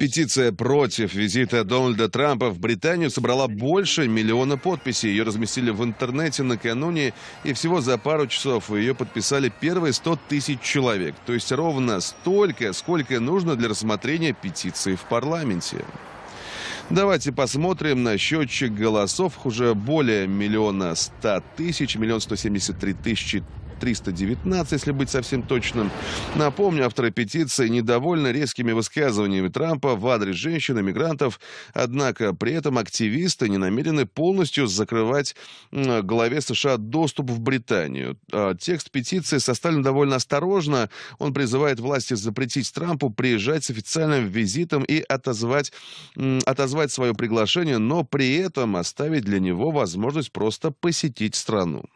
Петиция против визита Дональда Трампа в Британию собрала больше миллиона подписей. Ее разместили в интернете накануне, и всего за пару часов ее подписали первые 100 тысяч человек. То есть ровно столько, сколько нужно для рассмотрения петиции в парламенте. Давайте посмотрим на счетчик голосов. Уже более миллиона ста тысяч, миллион сто семьдесят три тысячи 319, если быть совсем точным. Напомню, авторы петиции недовольны резкими высказываниями Трампа в адрес женщин и мигрантов, однако при этом активисты не намерены полностью закрывать главе США доступ в Британию. А текст петиции составлен довольно осторожно. Он призывает власти запретить Трампу приезжать с официальным визитом и отозвать, отозвать свое приглашение, но при этом оставить для него возможность просто посетить страну.